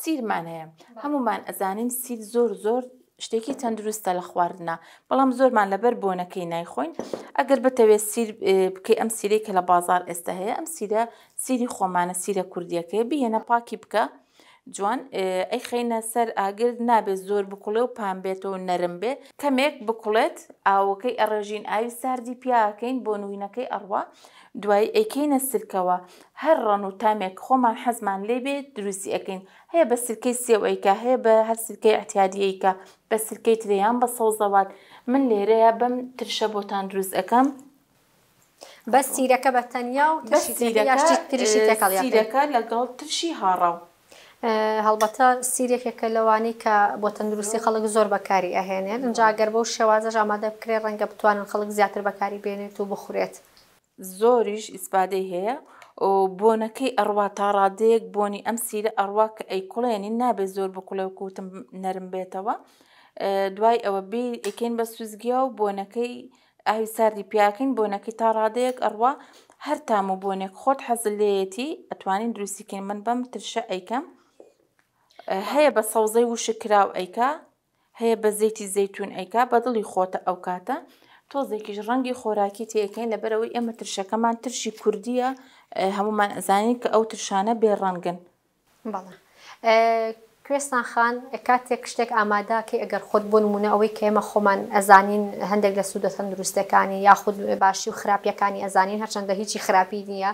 سیرمان هەیە هەمومان ئەزانین سیر زۆر زۆر شتێکی تەندروستە لە خواردنا بەڵام زۆرمان لەبەر بۆنەکەی نایخۆین ئەگەر بتەوێت سیر بکەی ئەم سیرەی کە لە بازار ئێستا هەیە ئەم سیرە سیری خۆمانە سیرە کوردیەکەی بێنە پاکی بکە جوان ئەی خینە سەر ئاگرد نابێت زۆر بکوڵێ و پام بێتەوە نەرم بێ کەمێک بکوڵێت ئاوەکەی ئەڕێژین ئاوی ساردی پیاکەین بۆ نوینەکەی ئەڕوا دوای ئەیکەینە سرکەوە هەر ڕەن و تامێک خۆمان حەزمان لێ بێ دروستی ئەەکەین هەیە بە سرکەی سێوەیکە هەیە بە هەر سرکەی ئەتیادیەکە بە سرکەی تریان بە سەوزەوات من لێرەیە بەم ترشە بۆتان دروست ئەەکەم بە سیرەکە بە تەنیا و تشیەکە لەگەڵ ترشی هاڕاو هەڵبەتە سیرێکێکە لەوانی کە بۆ تەندروستی خەڵک زۆر بەکاری ئەهێنێن ئەجاگەر بەو شێوازەش ئامادە بکرێ ڕەنگە بتوانن خەڵک زیاتر بەکاری بێنێت و بخورێت زۆریش ئیسپادەی هەیە بۆنەکەی ئەڕوا تاڕادەیەک بۆنی ئەم سیرە ئەڕوا کە ئەی کوڵێنی نابێت زۆر بکوڵە وکوتم نەرم بێتەوە دوای ئەوە بیکەین بە سوزگیا و بۆنەکەی ئاوی ساردی پیاکەین بۆنەکەی تاڕادەیەک ئەڕوا هەر تام و بۆنێک خۆت حەزلێتی ئەتوانین دروستیکەین من بەم ترشە ئەیکەم. هەیە بە سەوزەی و شکراو ئەیکا هەیە بە زیتی زەتون ئەیکا بەدڵی خۆتە ئەو کاتە تۆزێکیش ڕەنگی خۆراکی تەکەین لەبەرەوەی ئێمە ترشەکەمان ترشی کوردیە هەمومان ئەزانین کە ئەو ترشانە بێ ڕەنگن بەڵە. کوێستان خان کاتێک شتێک ئامادا کە ئەگەر خۆت بۆ نمونە ئەوەی کێمە خۆمان ئەزانین هەندێک لە سوودە تەندروستەکانی یاخود باشی و خراپیەکانی ئەزانین هەرچەندە هیچی خراپی نییە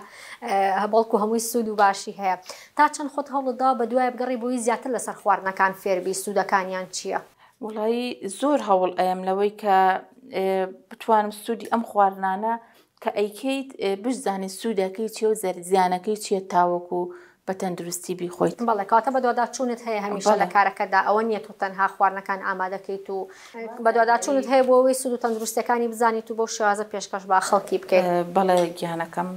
هەبڵکو هەمووی سوود و باشی هەیە تا چەند خۆت هەوڵدا بە دوای بگەڕی بۆی زیاتر لەسەر خواردنەکان فێربی سوودەکانیان چییە؟ وڵایی زۆر هەوڵ ئەم لەوەی کە بتوانم سوودی ئەم خواردانە کە ئەیکەیت بزانانی سوودەکەی چی و زەرزیانەکەی چیە تاوەکو و بە تەندروستی بیخۆیت بەڵێ کاتە بە دووادا چوونت هەیە هەمیشە لە کارەکەدا ئەوە نیە تو تەنها خواردنەکان ئامادەکەیت و بە دووادا چوونت هەیە بۆ ئەوی سود و تەندروستەکانی بزانیت و بۆ شێوازە پێشکەش با خەڵکی بکەیت بەڵێ گیانەکەم